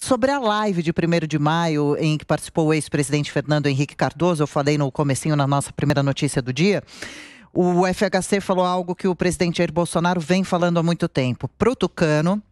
Sobre a live de 1 de maio, em que participou o ex-presidente Fernando Henrique Cardoso, eu falei no comecinho na nossa primeira notícia do dia. O FHC falou algo que o presidente Jair Bolsonaro vem falando há muito tempo. Pro Tucano,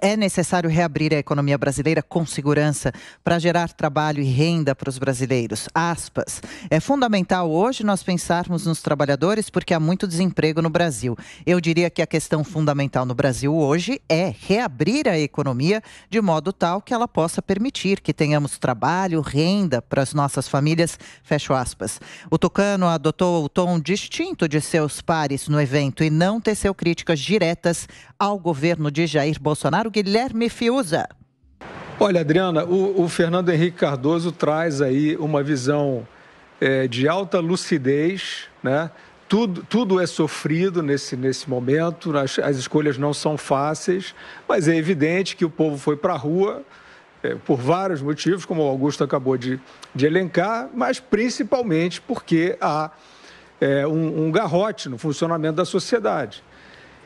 é necessário reabrir a economia brasileira com segurança para gerar trabalho e renda para os brasileiros. Aspas. É fundamental hoje nós pensarmos nos trabalhadores porque há muito desemprego no Brasil. Eu diria que a questão fundamental no Brasil hoje é reabrir a economia de modo tal que ela possa permitir que tenhamos trabalho, renda para as nossas famílias. Fecho aspas. O Tucano adotou o tom distinto de seus pares no evento e não teceu críticas diretas ao governo de Jair Bolsonaro Bolsonaro, Guilherme Fiuza. Olha, Adriana, o, o, Fernando Henrique Cardoso traz aí uma visão é, de alta lucidez, né? Tudo, tudo é sofrido nesse, nesse momento, as, as escolhas não são fáceis, mas é evidente que o povo foi para a rua é, por vários motivos, como o Augusto acabou de, de elencar, mas principalmente porque há é, um, um garrote no funcionamento da sociedade.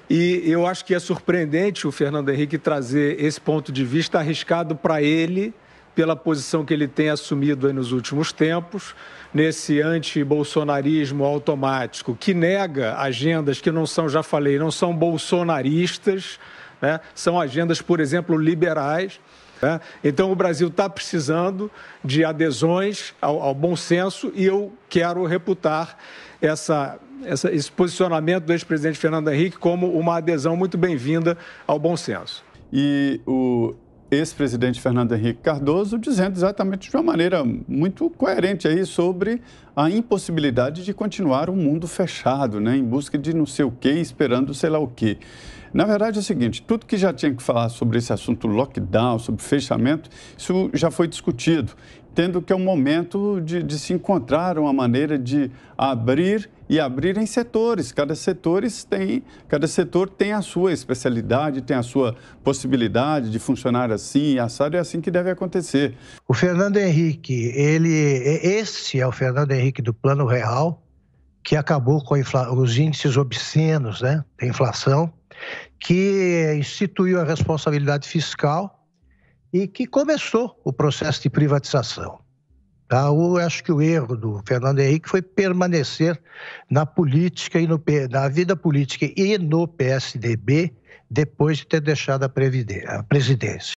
E eu acho que é surpreendente o Fernando Henrique trazer esse ponto de vista arriscado para ele, pela posição que ele tem assumido nos últimos tempos, nesse anti-bolsonarismo automático, que nega agendas que não são, já falei, não são bolsonaristas, né? são agendas, por exemplo, liberais né? Então, o Brasil está precisando de adesões ao, ao bom senso e eu quero reputar essa essa, esse posicionamento do ex-presidente Fernando Henrique como uma adesão muito bem-vinda ao bom senso. E o ex-presidente Fernando Henrique Cardoso, dizendo exatamente de uma maneira muito coerente aí sobre a impossibilidade de continuar um mundo fechado, né, em busca de não sei o quê, esperando sei lá o quê. Na verdade é o seguinte, tudo que já tinha que falar sobre esse assunto lockdown, sobre fechamento, isso já foi discutido tendo que é um momento de, de, se encontrar uma maneira de abrir e abrir em setores. Cada setor tem, cada setor tem a sua especialidade, tem a sua possibilidade de funcionar assim, assado é assim que deve acontecer. O Fernando Henrique, ele, esse é o Fernando Henrique do Plano Real, que acabou com infla, os índices obscenos, né, da inflação, que instituiu a responsabilidade fiscal e que começou o processo de privatização. Tá? Eu acho que o erro do Fernando Henrique foi permanecer na política e no, na vida política e no PSDB depois de ter deixado a, a presidência.